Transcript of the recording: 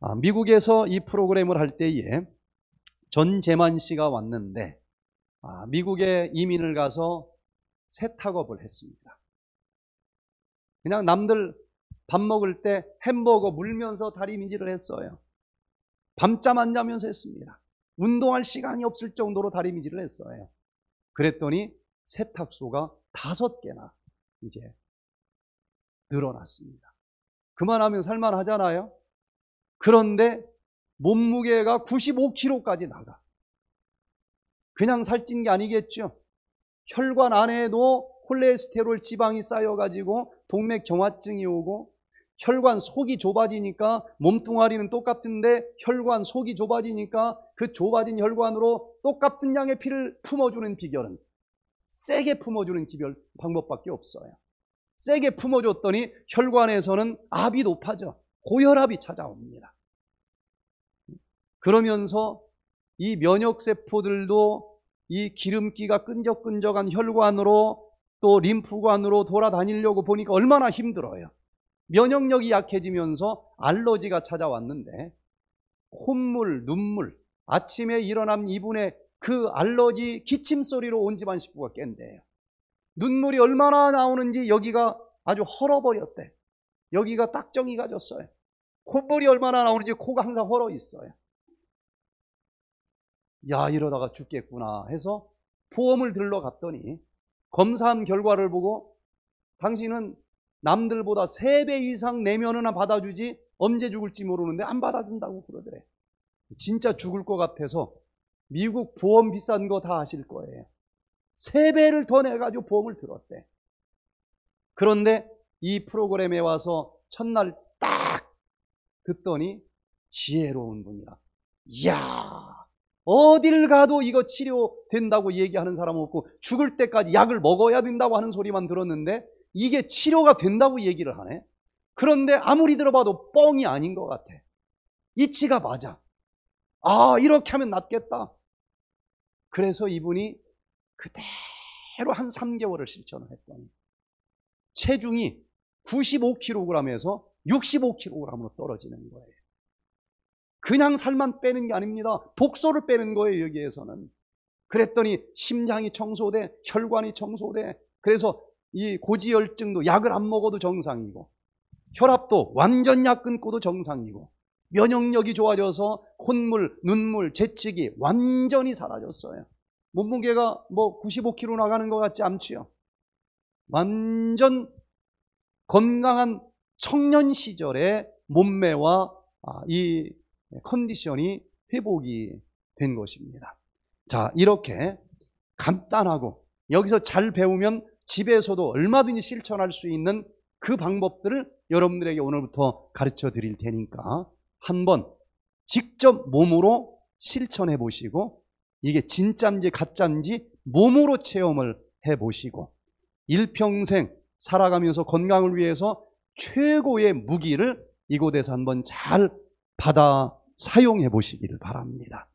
아, 미국에서 이 프로그램을 할 때에 전재만 씨가 왔는데 아, 미국에 이민을 가서 세탁업을 했습니다. 그냥 남들 밥 먹을 때 햄버거 물면서 다리 민지를 했어요. 밤잠 안 자면서 했습니다. 운동할 시간이 없을 정도로 다리 민지를 했어요. 그랬더니 세탁소가 다섯 개나 이제 늘어났습니다. 그만하면 살만하잖아요. 그런데 몸무게가 95kg까지 나가. 그냥 살찐 게 아니겠죠. 혈관 안에도 콜레스테롤 지방이 쌓여가지고 동맥 경화증이 오고 혈관 속이 좁아지니까 몸뚱아리는 똑같은데 혈관 속이 좁아지니까 그 좁아진 혈관으로 똑같은 양의 피를 품어주는 비결은 세게 품어주는 기별 방법밖에 없어요. 세게 품어줬더니 혈관에서는 압이 높아져. 고혈압이 찾아옵니다. 그러면서 이 면역세포들도 이 기름기가 끈적끈적한 혈관으로 또 림프관으로 돌아다니려고 보니까 얼마나 힘들어요. 면역력이 약해지면서 알러지가 찾아왔는데 콧물, 눈물, 아침에 일어난 이분의 그 알러지 기침 소리로 온 집안 식구가 깬대요. 눈물이 얼마나 나오는지 여기가 아주 헐어버렸대. 여기가 딱정이가 졌어요. 콧물이 얼마나 나오는지 코가 항상 헐어 있어요. 야, 이러다가 죽겠구나 해서 보험을 들러 갔더니 검사한 결과를 보고 당신은 남들보다 3배 이상 내면은 받아주지 언제 죽을지 모르는데 안 받아준다고 그러더래. 진짜 죽을 것 같아서 미국 보험 비싼 거 다 아실 거예요. 3배를 더 내가지고 보험을 들었대. 그런데 이 프로그램에 와서 첫날 듣더니 지혜로운 분이라. 이야, 어딜 가도 이거 치료된다고 얘기하는 사람 없고 죽을 때까지 약을 먹어야 된다고 하는 소리만 들었는데 이게 치료가 된다고 얘기를 하네. 그런데 아무리 들어봐도 뻥이 아닌 것 같아. 이치가 맞아. 아, 이렇게 하면 낫겠다. 그래서 이분이 그대로 한 3개월을 실천을 했더니 체중이 95kg에서 65kg으로 떨어지는 거예요. 그냥 살만 빼는 게 아닙니다. 독소를 빼는 거예요, 여기에서는. 그랬더니 심장이 청소돼, 혈관이 청소돼. 그래서 이 고지혈증도 약을 안 먹어도 정상이고, 혈압도 완전 약 끊고도 정상이고, 면역력이 좋아져서 콧물, 눈물, 재치기 완전히 사라졌어요. 몸무게가 뭐 95kg 나가는 것 같지 않지요? 완전 건강한 청년 시절의 몸매와 아, 이 컨디션이 회복이 된 것입니다. 자, 이렇게 간단하고 여기서 잘 배우면 집에서도 얼마든지 실천할 수 있는 그 방법들을 여러분들에게 오늘부터 가르쳐 드릴 테니까 한번 직접 몸으로 실천해 보시고 이게 진짜인지 가짜인지 몸으로 체험을 해 보시고 일평생 살아가면서 건강을 위해서 최고의 무기를 이곳에서 한번 잘 받아 사용해 보시기를 바랍니다.